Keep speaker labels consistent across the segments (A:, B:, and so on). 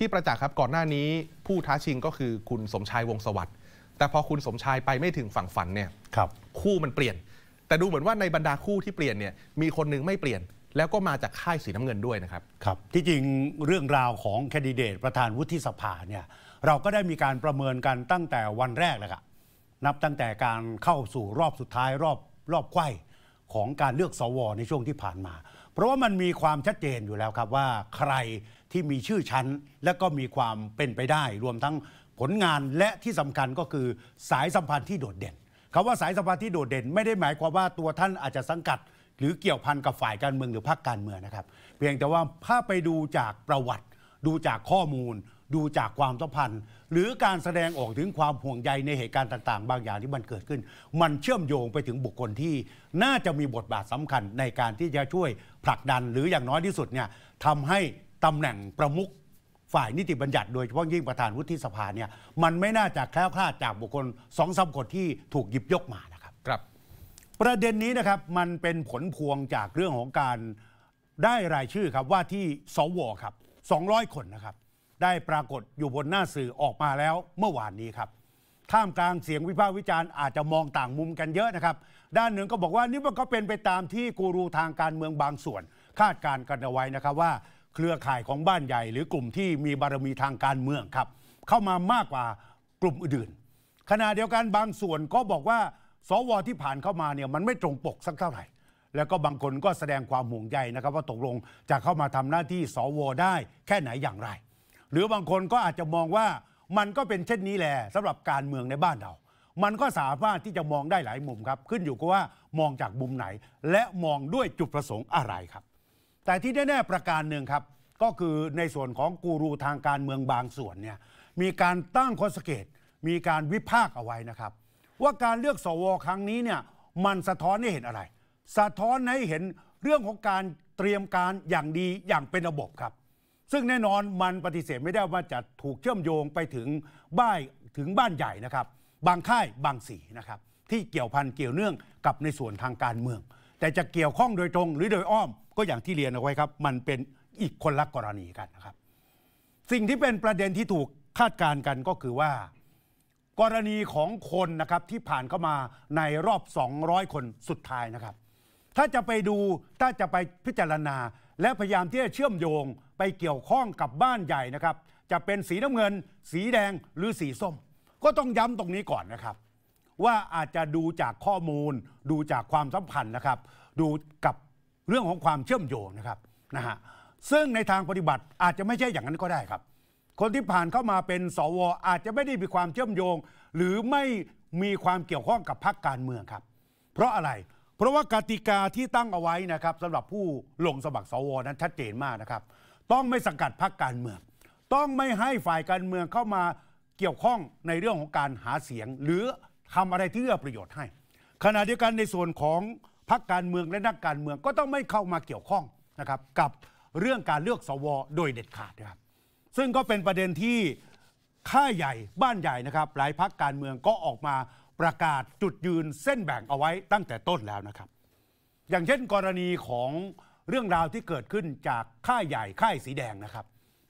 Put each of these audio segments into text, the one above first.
A: พี่ประจักษ์ครับก่อนหน้านี้ผู้ท้าชิงก็คือคุณสมชายวงสวัสด์แต่พอคุณสมชายไปไม่ถึงฝั่งฝันเนี่ยครับคู่มันเปลี่ยน แต่ดูเหมือนว่าในบรรดาคู่ที่เปลี่ยนเนี่ยมีคนนึงไม่เปลี่ยน แล้วก็มาจากค่ายสีน้ำเงินด้วยนะครับครับที่จริงเรื่องราวของแคนดิเดต ประธานวุฒิสภาเนี่ยเราก็ได้มีการประเมินกันตั้งแต่วันแรกแล้วครับนับตั้งแต่การเข้าสู่รอบสุดท้ายรอบรอบไข้ของการเลือกสว ในช่วงที่ผ่านมาเพราะว่ามันมีความชัดเจนอยู่แล้วครับว่าใครที่มีชื่อชั้นและก็มีความเป็นไปได้ รวมทั้งผลงานและที่สำคัญก็คือสายสัมพันธ์ที่โดดเด่นคำว่าสายสัมพันธ์ที่โดดเด่นไม่ได้หมายความว่าตัวท่านอาจจะสังกัดหรือเกี่ยวพันกับฝ่ายการเมืองหรือพรรคการเมืองนะครับ เพียงแต่ว่าถ้าไปดูจากประวัติ ดูจากข้อมูลดูจากความสัมพันธ์หรือการแสดงออกถึงความห่วงใยในเหตุการณ์ต่าง ๆ บางอย่างที่มันเกิดขึ้น มันเชื่อมโยงไปถึงบุคคลที่น่าจะมีบทบาทสำคัญในการที่จะช่วยผลักดันหรืออย่างน้อยที่สุดเนี่ยทำให้ตำแหน่งประมุขฝ่ายนิติบัญญัติ โดยเฉพาะยิ่งประธานวุฒิสภาเนี่ยมันไม่น่าจะแคล้วคลาดจากบุคคลสองสามคนที่ถูกหยิบยกมานะครับครับ ประเด็นนี้นะครับมันเป็นผลพวงจากเรื่องของการได้รายชื่อครับว่าที่สวครับ 200 คนนะครับได้ปรากฏอยู่บนหน้าสื่อออกมาแล้วเมื่อวานนี้ครับ ท่ามกลางเสียงวิพากษ์วิจารณ์อาจจะมองต่างมุมกันเยอะนะครับ ด้านหนึ่งก็บอกว่านี่มันก็เป็นไปตามที่กูรูทางการเมืองบางส่วน คาดการณ์กันเอาไว้นะครับว่าเครือข่ายของบ้านใหญ่หรือกลุ่มที่มีบารมีทางการเมืองครับเข้ามามากกว่ากลุ่มอื่น ขณะเดียวกันบางส่วนก็บอกว่าสว ที่ผ่านเข้ามาเนี่ยมันไม่ตรงปกสักเท่าไหร่ แล้วก็บางคนก็แสดงความห่วงใยนะครับ ว่าตกลงจะเข้ามาทำหน้าที่สว ได้แค่ไหนอย่างไรหรือบางคนก็อาจจะมองว่ามันก็เป็นเช่นนี้แหละสำหรับการเมืองในบ้านเรา มันก็สามารถที่จะมองได้หลายมุมครับ ขึ้นอยู่กับว่ามองจากมุมไหน และมองด้วยจุดประสงค์อะไรครับ แต่ที่แน่ๆประการหนึ่งครับก็คือในส่วนของกูรูทางการเมืองบางส่วนเนี่ยมีการตั้งข้อสังเกต มีการวิพากษ์เอาไว้นะครับ ว่าการเลือกสว ครั้งนี้เนี่ยมันสะท้อนให้เห็นอะไร สะท้อนให้เห็นเรื่องของการเตรียมการอย่างดีอย่างเป็นระบบครับซึ่งแน่นอนมันปฏิเสธไม่ได้ว่าจะถูกเชื่อมโยงไปถึงบ้านถึงบ้านใหญ่นะครับ บางค่ายบางสีนะครับที่เกี่ยวพันเกี่ยวเนื่องกับในส่วนทางการเมือง แต่จะเกี่ยวข้องโดยตรงหรือโดยอ้อมก็อย่างที่เรียนเอาไว้ครับมันเป็นอีกคนละกรณีกันนะครับ สิ่งที่เป็นประเด็นที่ถูกคาดการณ์กันก็คือว่ากรณีของคนนะครับที่ผ่านเข้ามาในรอบ 200 คนสุดท้ายนะครับ ถ้าจะไปดูถ้าจะไปพิจารณาและพยายามที่จะเชื่อมโยงไปเกี่ยวข้องกับบ้านใหญ่นะครับ จะเป็นสีน้ำเงิน สีแดงหรือสีส้ม ก็ต้องย้ำตรงนี้ก่อนนะครับ ว่าอาจจะดูจากข้อมูล ดูจากความสัมพันธ์นะครับดูกับเรื่องของความเชื่อมโยงนะครับนะฮะซึ่งในทางปฏิบัติอาจจะไม่ใช่อย่างนั้นก็ได้ครับ คนที่ผ่านเข้ามาเป็นสว อาจจะไม่ได้มีความเชื่อมโยง หรือไม่มีความเกี่ยวข้องกับพรรคการเมืองครับ เพราะอะไรเพราะว่ากติกาที่ตั้งเอาไว้นะครับสำหรับผู้ลงสมัครสวนั้นชัดเจนมากนะครับต้องไม่สังกัดพรรคการเมือง ต้องไม่ให้ฝ่ายการเมืองเข้ามาเกี่ยวข้องในเรื่องของการหาเสียง หรือทำอะไรที่เอื้อประโยชน์ให้ ขณะเดียวกันในส่วนของพรรคการเมืองและนักการเมืองก็ต้องไม่เข้ามาเกี่ยวข้องนะครับกับเรื่องการเลือกสว โดยเด็ดขาดนะครับซึ่งก็เป็นประเด็นที่ค่าใหญ่บ้านใหญ่นะครับ หลายพรรคการเมืองก็ออกมาประกาศจุดยืนเส้นแบ่งเอาไว้ตั้งแต่ต้นแล้วนะครับ อย่างเช่นกรณีของเรื่องราวที่เกิดขึ้นจากค่ายใหญ่ค่ายสีแดงนะครับ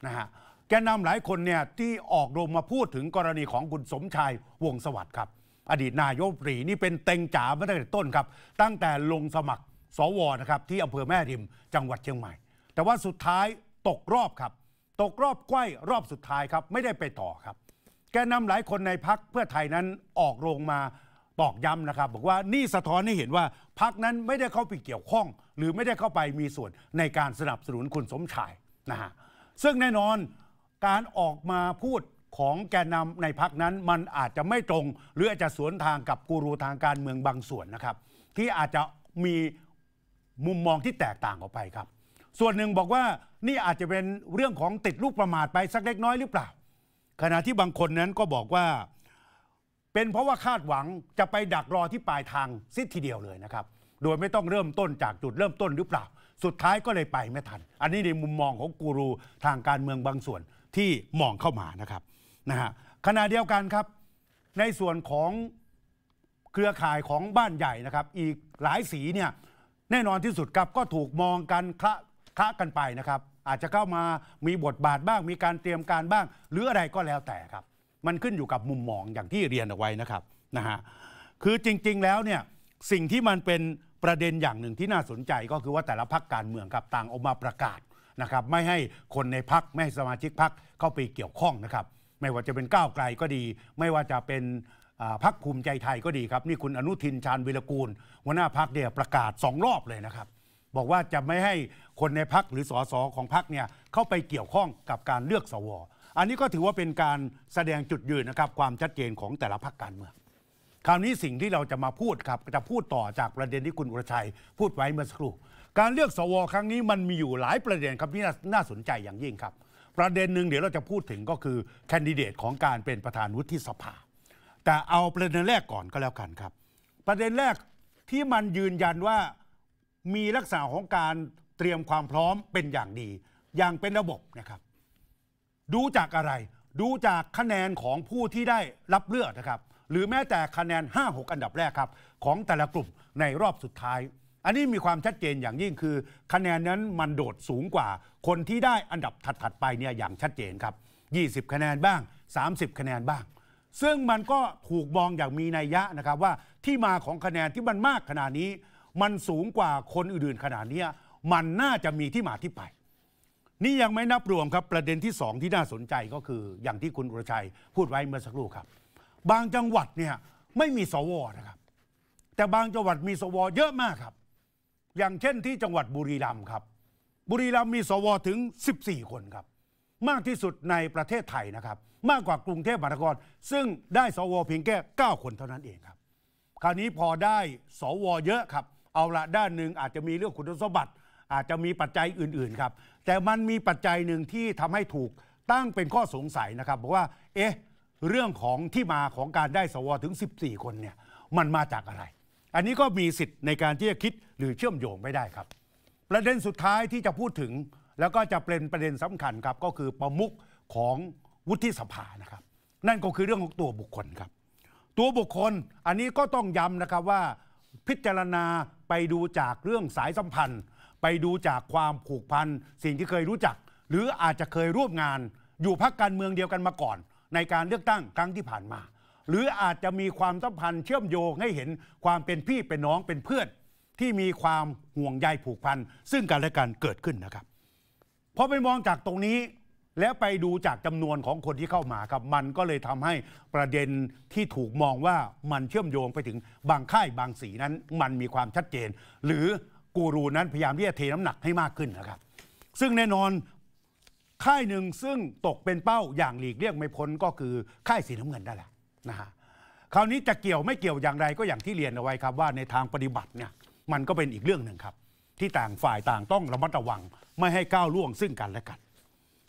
A: นะฮะแกนนำหลายคนเนี่ยที่ออกโรงมาพูดถึงกรณีของคุณสมชายวงสวัสดิ์ครับ อดีตนายกปรีนี่เป็นเต็งจ๋ามาตั้งแต่ต้นครับ ตั้งแต่ลงสมัคร สวนะครับที่อำเภอแม่ริมจังหวัดเชียงใหม่ แต่ว่าสุดท้ายตกรอบครับ ตกรอบไกวยรอบสุดท้ายครับไม่ได้ไปต่อครับแกนํำหลายคนในพักเพื่อไทยนั้นออกโรงมาบอกย้ำนะครับ บอกว่านี่สะท้อนให้เห็นว่าพักนั้นไม่ได้เข้าไปเกี่ยวข้อง หรือไม่ได้เข้าไปมีส่วนในการสนับสนุนคุณสมชายนะฮะซึ่งแน่นอนการออกมาพูดของแกนนาในพักนั้นมันอาจจะไม่ตรง หรืออาจจะสวนทางกับกูรูทางการเมืองบางส่วนนะครับที่อาจจะมีมุมมองที่แตกต่างออกไปครับส่วนหนึ่งบอกว่านี่อาจจะเป็นเรื่องของติดลูกประมาทไปสักเล็กน้อยหรือเปล่าขณะที่บางคนนั้นก็บอกว่าเป็นเพราะว่าคาดหวังจะไปดักรอที่ปลายทางซิทีเดียวเลยนะครับโดยไม่ต้องเริ่มต้นจากจุดเริ่มต้นหรือเปล่า สุดท้ายก็เลยไปไม่ทันอันนี้ในมุมมองของกูรูทางการเมืองบางส่วนที่มองเข้ามานะครับนะฮะขณะเดียวกันครับในส่วนของเครือข่ายของบ้านใหญ่นะครับ อีกหลายสีเนี่ยแน่นอนที่สุดครับก็ถูกมองกันคละคะากันไปนะครับอาจจะเข้ามามีบทบาทบ้างมีการเตรียมการบ้างหรืออะไรก็แล้วแต่ครับ มันขึ้นอยู่กับมุมมองอย่างที่เรียนเอาไว้นะครับนะฮะคือจริงๆ แล้วเนี่ยสิ่งที่มันเป็นประเด็นอย่างหนึ่งที่น่าสนใจก็คือว่าแต่ละพักการเมืองครับต่างออกมาประกาศนะครับ ไม่ให้คนในพักไม่ให้สมาชิกพักเข้าไปเกี่ยวข้องนะครับ ไม่ว่าจะเป็นก้าวไกลก็ดี ไม่ว่าจะเป็นพักภูมิใจไทยก็ดีครับนี่คุณอนุทินชาญวิรกูล หัวหน้าพักเนี่ยประกาศสองรอบเลยนะครับบอกว่าจะไม่ให้คนในพักหรือสสของพักเนี่ยเข้าไปเกี่ยวข้องกับการเลือกสว อันนี้ก็ถือว่าเป็นการแสดงจุดยืนนะครับความชัดเจนของแต่ละพักการเมืองคราวนี้สิ่งที่เราจะมาพูดครับ จะพูดต่อจากประเด็นที่คุณอุรชัย พูดไว้เมื่อสักครู่การเลือกสว ครั้งนี้มันมีอยู่หลายประเด็นครับที่น่าสนใจอย่างยิ่งครับ ประเด็นหนึ่งเดี๋ยวเราจะพูดถึงก็คือแคนดิเดตของการเป็นประธานวุฒิสภาแต่เอาประเด็นแรกก่อนก็แล้วกันครับ ประเด็นแรกที่มันยืนยันว่ามีลักษณะของการเตรียมความพร้อมเป็นอย่างดี อย่างเป็นระบบนะครับดูจากอะไร ดูจากคะแนนของผู้ที่ได้รับเลือกนะครับ หรือแม้แต่คะแนน 5-6 อันดับแรกครับ ของแต่ละกลุ่มในรอบสุดท้าย อันนี้มีความชัดเจนอย่างยิ่งคือ คะแนนนั้นมันโดดสูงกว่า คนที่ได้อันดับถัดๆไปเนี่ยอย่างชัดเจนครับ 20 คะแนนบ้าง 30 คะแนนบ้าง ซึ่งมันก็ถูกมองอย่างมีนัยยะนะครับว่าที่มาของคะแนนที่มันมากขนาดนี้มันสูงกว่าคนอื่นๆขนาดนี้มันน่าจะมีที่มาที่ไป นี่ยังไม่นับรวมครับประเด็นที่สองที่น่าสนใจก็คือ อย่างที่คุณุรชัยพูดไว้เมื่อสักครู่ครับ บางจังหวัดเนี่ยไม่มีสวนะครับ แต่บางจังหวัดมีสวเยอะมากครับ อย่างเช่นที่จังหวัดบุรีรัมย์ครับ บุรีรัมย์มีสวถึง 14 คนครับ มากที่สุดในประเทศไทยนะครับ มากกว่ากรุงเทพมหานครซึ่งได้สว เพียงแค่9คนเท่านั้นเองครับ คราวนี้พอได้สวเยอะครับเอาละด้านหนึ่งอาจจะมีเรื่องคุณสมบัติ อาจจะมีปัจจัยอื่นๆครับ แต่มันมีปัจจัยหนึ่งที่ทำให้ถูกตั้งเป็นข้อสงสัยนะครับบอกว่า เอ๊ะเรื่องของที่มาของการได้สวถึง 14 คนเนี่ย มันมาจากอะไร อันนี้ก็มีสิทธิ์ในการที่จะคิดหรือเชื่อมโยงไม่ได้ครับ ประเด็นสุดท้ายที่จะพูดถึง แล้วก็จะเป็นประเด็นสำคัญครับก็คือประมุขของวุฒิสภานะครับ นั่นก็คือเรื่องของตัวบุคคลครับ ตัวบุคคลอันนี้ก็ต้องย้ำนะครับว่าพิจารณาไปดูจากเรื่องสายสัมพันธ์ ไปดูจากความผูกพันสิ่งที่เคยรู้จัก หรืออาจจะเคยร่วมงาน อยู่พักการเมืองเดียวกันมาก่อน ในการเลือกตั้งครั้งที่ผ่านมา หรืออาจจะมีความสัมพันธ์เชื่อมโยงให้เห็นความเป็นพี่เป็นน้องเป็นเพื่อนที่มีความห่วงใยผูกพันซึ่งกันและกันเกิดขึ้นนะครับพอไปมองจากตรงนี้แล้วไปดูจากจำนวนของคนที่เข้ามาครับมันก็เลยทำให้ประเด็นที่ถูกมองว่ามันเชื่อมโยงไปถึงบางค่ายบางสีนั้นมันมีความชัดเจน หรือ กูรูนั้นพยายามที่จะเทน้ำหนักให้มากขึ้นนะครับซึ่งแน่นอนค่ายหนึ่งซึ่งตกเป็นเป้าอย่างหลีกเลี่ยงไม่พ้นก็คือค่ายสีน้ำเงินได้แหละนะฮะคราวนี้จะเกี่ยวไม่เกี่ยวอย่างไร ก็อย่างที่เรียนเอาไว้ครับว่าในทางปฏิบัติเนี่ยมันก็เป็นอีกเรื่องหนึ่งครับที่ต่างฝ่ายต่างต้องระมัดระวังไม่ให้ก้าวล่วง ซึ่งกันและกัน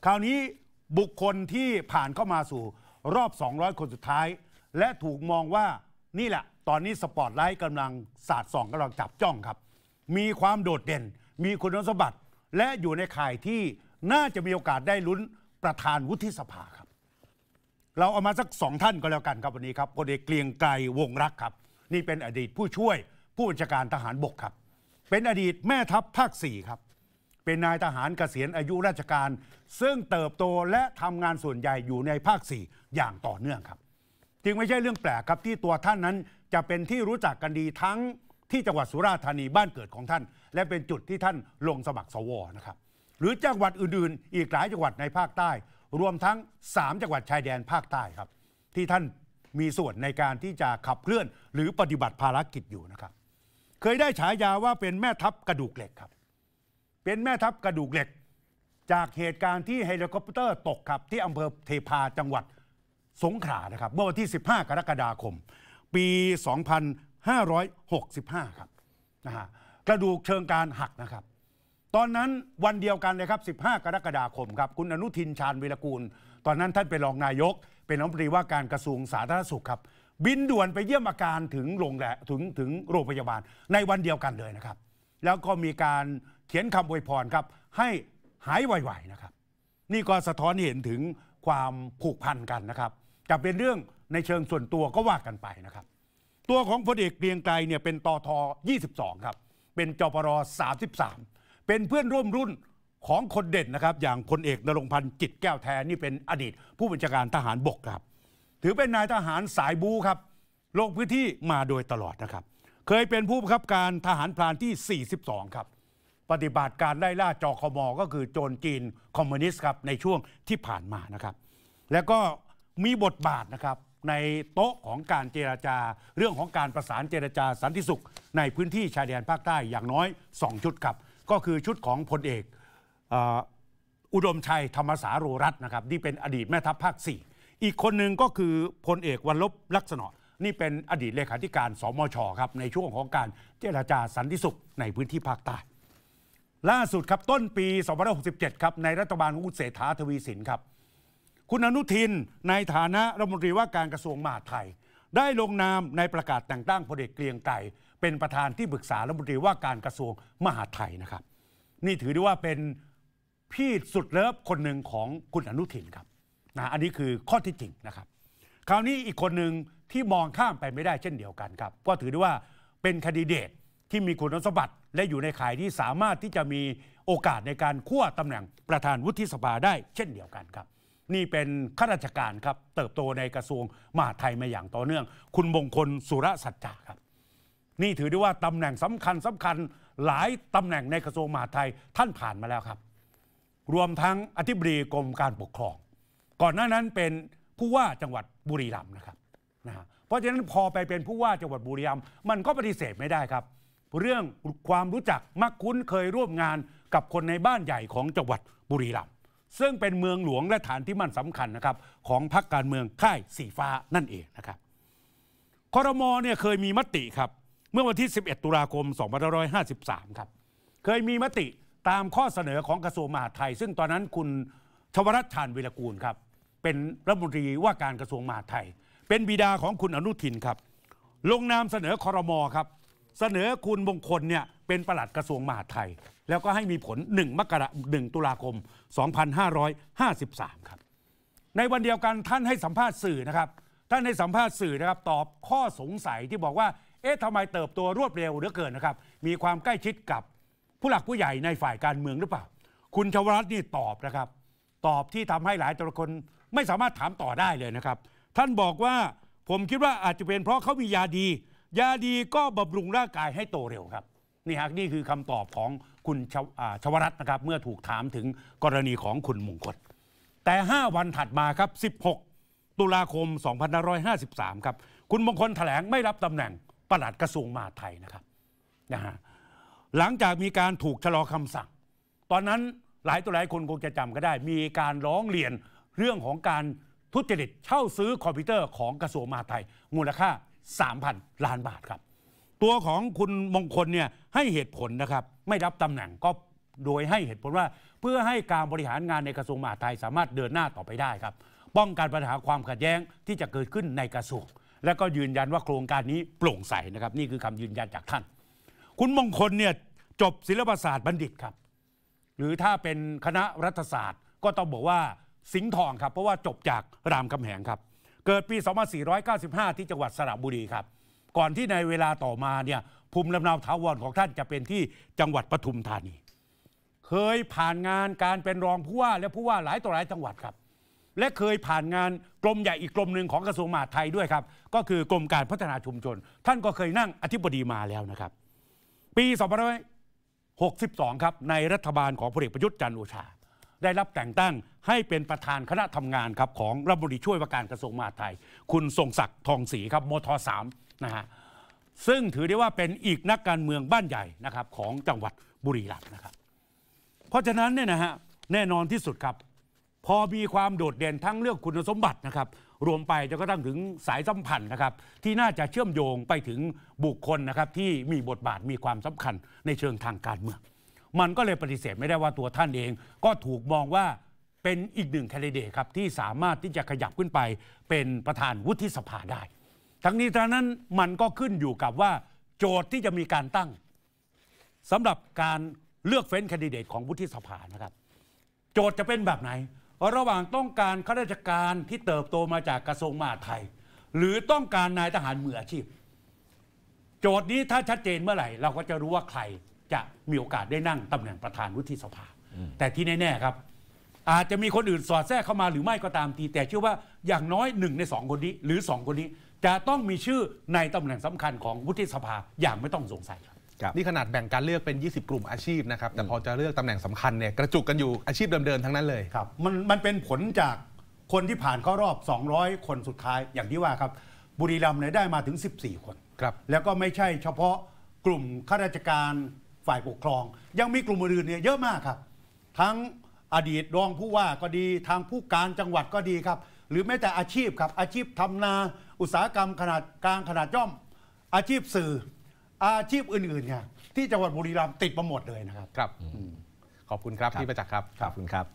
A: คราวนี้บุคคลที่ผ่านเข้ามาสู่รอบ 200 คนสุดท้าย และถูกมองว่านี่แหละ ตอนนี้ สปอตไลท์กำลัง สาดส่องกำลังจับจ้องครับ มีความโดดเด่น มีคุณสมบัติ และอยู่ในข่ายที่น่าจะมีโอกาสได้ลุ้นประธานวุฒิสภาครับ เราเอามาสักสองท่านก็แล้วกันครับวันนี้ครับพลเอกเกรียงไกรวงรักครับ นี่เป็นอดีตผู้ช่วยผู้บัญชาการทหารบกครับ เป็นอดีตแม่ทัพภาค4ครับเป็นนายทหารเกษียณอายุราชการ ซึ่งเติบโตและทำงานส่วนใหญ่อยู่ในภาค 4 อย่างต่อเนื่องครับ จึงไม่ใช่เรื่องแปลกครับที่ตัวท่านนั้นจะเป็นที่รู้จักกันดีทั้งที่จังหวัดสุราษฎร์ธานีบ้านเกิดของท่าน และเป็นจุดที่ท่านลงสมัครสวนะครับหรือจังหวัดอื่นๆอีกหลายจังหวัดในภาคใต้ รวมทั้ง 3 จังหวัดชายแดนภาคใต้ครับที่ท่านมีส่วนในการที่จะขับเคลื่อน หรือปฏิบัติภารกิจอยู่นะครับ เคยได้ฉายาว่าเป็นแม่ทัพกระดูกเหล็กครับเป็นแม่ทัพกระดูกเหล็กจากเหตุการณ์ที่เฮลิคอปเตอร์ตกครับที่อำเภอเทพาจังหวัดสงขลานะครับ เมื่อวันที่ 15 กรกฎาคม ปี 2565 ครับนะฮะกระดูกเชิงการหักนะครับ ตอนนั้นวันเดียวกันเลยครับ 15 กรกฎาคมครับคุณอนุทินชาญวิรกูล ตอนนั้นท่านเป็นรองนายก เป็นรัฐมนตรีว่าการกระทรวงสาธารณสุขครับบินด่วนไปเยี่ยมอาการถึงโรงแรมถึงถึงโรงพยาบาลในวันเดียวกันเลยนะครับ แล้วก็มีการเขียนคำอวยพรครับให้หายไวๆนะครับ นี่ก็สะท้อนเห็นถึงความผูกพันกันนะครับ จะเป็นเรื่องในเชิงส่วนตัวก็ว่ากันไปนะครับ ตัวของพลเอกเกรียงไกรเนี่ยเป็นตอทอ22 ครับ เป็นจปร33 เป็นเพื่อนร่วมรุ่นของคนเด่นนะครับ อย่างพลเอกนรงพันธ์จิตแก้วแท้ นี่เป็นอดีตผู้บัญชาการทหารบกครับถือเป็นนายทหารสายบูครับลงพื้นที่มาโดยตลอดนะครับ เคยเป็นผู้บังคับการทหารพรานที่ 42 ครับปฏิบัติการไล่ล่าจอคอมอก็คือโจรจีน คอมมิวนิสต์ครับในช่วงที่ผ่านมานะครับแล้วก็มีบทบาทนะครับในโต๊ะของการเจราจาเรื่องของการประสานเจราจาสันติสุข ในพื้นที่ชายแดนภาคใต้อย่างน้อย 2 ชุดครับก็คือชุดของพลเอกอุดมชัยธรรมสาโรรัตน์นะครับที่เป็นอดีตแม่ทัพภาค 4 อีกคนหนึ่งก็คือพลเอกวันลบลักษณะนี่เป็นอดีตเลขาธิการสมชครับในช่วงของการเจราจาสันติสุขในพื้นที่ภาคใต้ล่าสุดครับต้นปี2567ครับในรัฐบาลของคุณเศรษฐาทวีสินครับคุณอนุทินในฐานะรัฐมนตรีว่าการกระทรวงมหาดไทย ได้ลงนามในประกาศแต่งตั้งพลเอกเกรียงไกรเป็นประธานที่ปรึกษารัฐมนตรีว่าการกระทรวงมหาดไทยนะครับ นี่ถือได้ว่าเป็นพี่สุดเลิฟคนหนึ่งของคุณอนุทินครับนะอันนี้คือข้อที่จริงนะครับคราวนี้อีกคนหนึ่งที่มองข้ามไปไม่ได้เช่นเดียวกันครับก็ถือได้ว่าเป็นคดีเดตที่มีคุณสมบัติและอยู่ในข่ายที่สามารถที่จะมีโอกาสในการขั้วตำแหน่งประธานวุฒิสภาได้เช่นเดียวกันครับ นี่เป็นข้าราชการครับ เติบโตในกระทรวงมหาดไทยมาอย่างต่อเนื่อง คุณมงคลสุรสัจจาครับ นี่ถือได้ว่าตำแหน่งสำคัญสำคัญหลายตำแหน่งในกระทรวงมหาดไทยท่านผ่านมาแล้วครับ รวมทั้งอธิบดีกรมการปกครอง ก่อนหน้านั้นเป็นผู้ว่าจังหวัดบุรีรัมย์นะครับนะเพราะฉะนั้นพอไปเป็นผู้ว่าจังหวัดบุรีรัมย์มันก็ปฏิเสธไม่ได้ครับเรื่องความรู้จัก มักคุ้นเคยร่วมงานกับคนในบ้านใหญ่ของจังหวัดบุรีรัมย์ซึ่งเป็นเมืองหลวงและฐานที่มั่นสำคัญนะครับของพรรคการเมืองค่ายสีฟ้านั่นเองนะครับคอรมอเนี่ยเคยมีมติครับ เมื่อวันที่ 11 ตุลาคม 2553ครับเคยมีมติตามข้อเสนอของกระทรวงมหาดไทย ซึ่งตอนนั้นคุณชวรัตน์ชานวิรกูลครับ เป็นรัฐมนตรีว่าการกระทรวงมหาดไทย เป็นบิดาของคุณอนุทินครับ ลงนามเสนอคอรมอครับเสนอคุณมงคลเนี่ยเป็นประหลัดกระทรวงมหาดไทย แล้วก็ให้มีผล 1มกราหนึ่งตุลาคม 2553 ครับ ในวันเดียวกันท่านให้สัมภาษณ์สื่อนะครับ ท่านให้สัมภาษณ์สื่อนะครับ ตอบข้อสงสัยที่บอกว่า เอ๊ะทำไมเติบโตรวดเร็วเหลือเกินนะครับ มีความใกล้ชิดกับผู้หลักผู้ใหญ่ในฝ่ายการเมืองหรือเปล่า คุณชวรัตน์นี่ตอบนะครับตอบที่ทำให้หลายตระคนไม่สามารถถามต่อได้เลยนะครับ ท่านบอกว่าผมคิดว่าอาจจะเป็น เพราะเขามียาดียาดีก็บำรุงร่างกายให้โตเร็วครับ นี่ฮะนี่คือคำตอบของคุณชชวรัตน์นะครับ เมื่อถูกถามถึงกรณีของคุณมงคลแต่ 5 วันถัดมาครับ 16 ตุลาคม 2553ครับคุณมงคลถแถลงไม่รับตำแหน่งประหลัดกระทรวงมหาดไทยนะครับนะฮะหลังจากมีการถูกชะลอคำสั่ง ตอนนั้นหลายตัวหลายคนคงจะจำก็ได้ มีการร้องเรียนเรื่องของการทุจริตเช่าซื้อคอมพิวเตอร์ของกระทรวงมหาดไทยมูลค่า3,000 ล้านบาทครับ ตัวของคุณมงคลเนี่ยให้เหตุผลนะครับไม่รับตำแหน่งก็โดยให้เหตุผลว่า เพื่อให้การบริหารงานในกระทรวงมหาดไทยสามารถเดินหน้าต่อไปได้ครับ ป้องกันปัญหาความขัดแย้งที่จะเกิดขึ้นในกระทรวงและก็ยืนยันว่าโครงการนี้โปร่งใสนะครับ นี่คือคำยืนยันจากท่าน คุณมงคลเนี่ยจบศิลปศาสตร์บัณฑิตครับหรือถ้าเป็นคณะรัฐศาสตร์ ก็ต้องบอกว่าสิงห์ทองครับ เพราะว่าจบจากรามคำแหงครับเกิดปี 2495 ที่จังหวัดสระบุรีครับ ก่อนที่ในเวลาต่อมาเนี่ยภูมิลำเนาถาวรของท่านจะเป็นที่จังหวัดปทุมธานี เคยผ่านงานการเป็นรองผู้ว่าและผู้ว่าหลายต่อหลายจังหวัดครับ และเคยผ่านงานกรมใหญ่อีกกรมหนึ่งของกระทรวงมหาดไทยด้วยครับ ก็คือกรมการพัฒนาชุมชนท่านก็เคยนั่งอธิบดีมาแล้วนะครับ ปี2562 ครับในรัฐบาลของพลเอกประยุทธ์จันทร์โอชาได้รับแต่งตั้งให้เป็นประธานคณะทำงานครับของรัฐมนตรีช่วยว่าการกระทรวงมหาดไทย คุณทรงศักดิ์ทองศรีครับมทสามนะฮะซึ่งถือได้ว่าเป็นอีกนักการเมืองบ้านใหญ่นะครับของจังหวัดบุรีรัมย์นะครับ เพราะฉะนั้นเนี่ยนะฮะแน่นอนที่สุดครับพอมีความโดดเด่นทั้งเรื่องคุณสมบัตินะครับรวมไปจนกระทั่งถึงสายสัมพันธ์นะครับที่น่าจะเชื่อมโยงไปถึงบุคคลนะครับที่มีบทบาทมีความสำคัญในเชิงทางการเมืองมันก็เลยปฏิเสธไม่ได้ว่าตัวท่านเองก็ถูกมองว่าเป็นอีกหนึ่งแคนดิเดตครับ ที่สามารถที่จะขยับขึ้นไปเป็นประธานวุฒิสภาได้ ทั้งนี้ทั้งนั้นมันก็ขึ้นอยู่กับว่า โจทย์ที่จะมีการตั้งสำหรับการเลือกเฟ้นแคนดิเดตของวุฒิสภานะครับ โจทย์จะเป็นแบบไหน ระหว่างต้องการข้าราชการที่เติบโตมาจากกระทรวงมหาดไทย หรือต้องการนายทหารมืออาชีพ โจทย์นี้ถ้าชัดเจนเมื่อไหร่ เราก็จะรู้ว่าใครจะมีโอกาสได้นั่งตำแหน่งประธานวุฒิสภา แต่ที่แน่ๆครับ อาจจะมีคนอื่นสอดแทรกเข้ามาหรือไม่ก็ตามที แต่เชื่อว่าอย่างน้อยหนึ่งในสองคนนี้หรือสองคนนี้ จะต้องมีชื่อในตำแหน่งสำคัญของวุฒิสภา อย่างไม่ต้องสงสัยครับ นี่ขนาดแบ่งการเลือกเป็น 20 กลุ่มอาชีพนะครับ แต่พอจะเลือกตำแหน่งสำคัญเนี่ยกระจุกกันอยู่อาชีพเดิมๆทั้งนั้นเลยครับมันมันเป็นผลจากคนที่ผ่านเข้ารอบ 200 คนสุดท้ายอย่างที่ว่าครับ บุรีรัมย์เนี่ยได้มาถึง 14 คนครับ แล้วก็ไม่ใช่เฉพาะกลุ่มข้าราชการฝ่ายปกครอง ยังมีกลุ่มอื่นเนี่ยเยอะมากครับ ทั้งอดีตรองผู้ว่าก็ดีทางผู้การจังหวัดก็ดีครับ หรือแม้แต่อาชีพครับ อาชีพทำนาอุตสาหกรรม ขนาดกลางขนาดย่อม อาชีพสื่อ อาชีพอื่นๆเนี่ยที่จังหวัดบุรีรัมย์ติดประหมดเลยนะครับครับ ขอบคุณครับพี่ประจักษ์ครับขอบคุณครับ